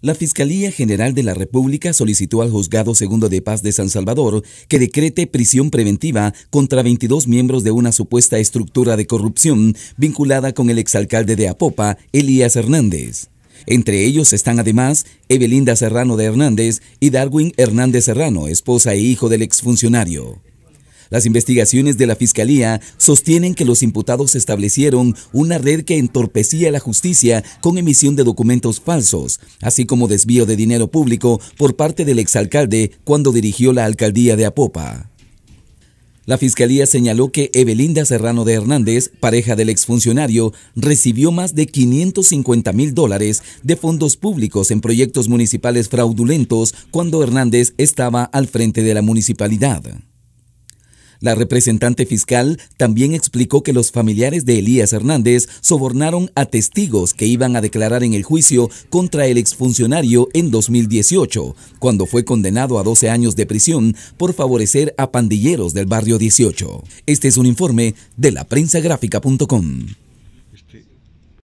La Fiscalía General de la República solicitó al Juzgado Segundo de Paz de San Salvador que decrete prisión preventiva contra 22 miembros de una supuesta estructura de corrupción vinculada con el exalcalde de Apopa, Elías Hernández. Entre ellos están además Evelinda Serrano de Hernández y Darwin Hernández Serrano, esposa e hijo del exfuncionario. Las investigaciones de la Fiscalía sostienen que los imputados establecieron una red que entorpecía la justicia con emisión de documentos falsos, así como desvío de dinero público por parte del exalcalde cuando dirigió la alcaldía de Apopa. La fiscalía señaló que Evelinda Serrano de Hernández, pareja del exfuncionario, recibió más de 550 mil dólares de fondos públicos en proyectos municipales fraudulentos cuando Hernández estaba al frente de la municipalidad. La representante fiscal también explicó que los familiares de Elías Hernández sobornaron a testigos que iban a declarar en el juicio contra el exfuncionario en 2018, cuando fue condenado a 12 años de prisión por favorecer a pandilleros del barrio 18. Este es un informe de la